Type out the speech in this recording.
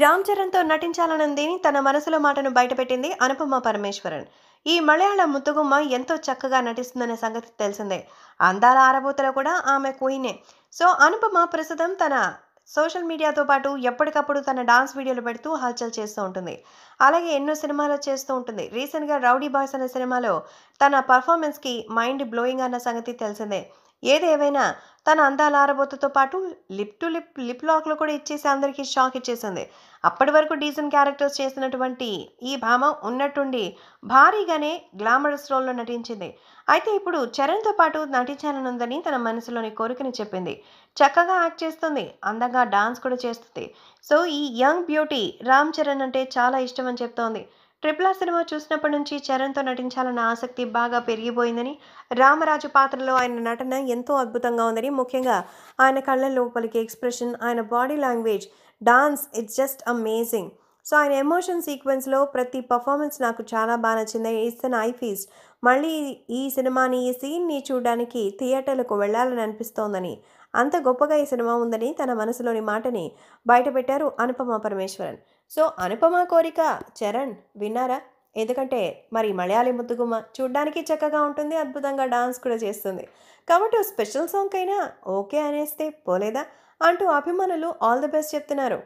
రామ్ చరణ్తో నటించాలనుంది తన మనసులో మాటను బయటపెట్టింది అనుపమ పరమేశ్వరన్ ఈ మలయాళ ముత్తుగుమ్మ ఎంతో చక్కగా నటిస్తుందనే సంగతి తెలిసిందే అందాల ఆరబోతలో కూడా ఆమె కూయినే సో అనుపమ ప్రస్తుతం తన సోషల్ మీడియాతో పాటు ఎప్పటికప్పుడు తన డాన్స్ వీడియోలు పెడుతూ హల్చల్ చేస్తూ ఉంటుంది అలాగే ఎన్నో సినిమాలు చేస్తూ ఉంటుంది రీసెంట్గా రౌడీ బాయ్స్ అనే సినిమాలో తన పర్ఫార్మెన్స్కి మైండ్ బ్లోయింగ్ అన్న సంగతి తెలిసిందే ఏదేవైనా తన అందాల ఆరబోతతో పాటు లిప్ టు లిప్ లిప్ లాక్లు కూడా ఇచ్చేసి అందరికీ షాక్ ఇచ్చేసింది అప్పటి వరకు డీసెంట్ క్యారెక్టర్స్ చేసినటువంటి ఈ భామ ఉన్నట్టుండి భారీగానే గ్లామరస్ రోల్లో నటించింది అయితే ఇప్పుడు చరణ్తో పాటు నటించాలనుందని తన మనసులోని కోరికని చెప్పింది చక్కగా యాక్ట్ చేస్తుంది అందంగా డాన్స్ కూడా చేస్తుంది సో ఈ యంగ్ బ్యూటీ రామ్ చరణ్ అంటే చాలా ఇష్టం అని చెప్తోంది ట్రిపుల్ ఆర్ సినిమా చూసినప్పటి నుంచి చరణ్తో నటించాలన్న ఆసక్తి బాగా పెరిగిపోయిందని రామరాజు పాత్రలో ఆయన నటన ఎంతో అద్భుతంగా ఉందని ముఖ్యంగా ఆయన కళ్ళ లోపలికి ఎక్స్ప్రెషన్ ఆయన body language dance it's just amazing so ఆయన ఎమోషన్ సీక్వెన్స్లో ప్రతి పర్ఫార్మెన్స్ నాకు చాలా బాగా నచ్చింది ఈస్ అన్ ఐ ఫీస్ట్ మళ్ళీ ఈ సినిమాని ఈ సీన్ని చూడడానికి థియేటర్లకు వెళ్ళాలని అనిపిస్తోందని అంత గొప్పగా ఈ సినిమా ఉందని తన మనసులోని మాటని బయటపెట్టారు అనుపమ పరమేశ్వరన్ సో అనుపమ కోరిక చరణ్ విన్నారా ఎందుకంటే మరి మలయాళీ ముద్దుగుమ్మ చూడ్డానికి చక్కగా ఉంటుంది అద్భుతంగా డాన్స్ కూడా చేస్తుంది కాబట్టి స్పెషల్ సాంగ్ అయినా ఓకే అనేస్తే పోలేదా అంటూ అభిమానులు ఆల్ ది బెస్ట్ చెప్తున్నారు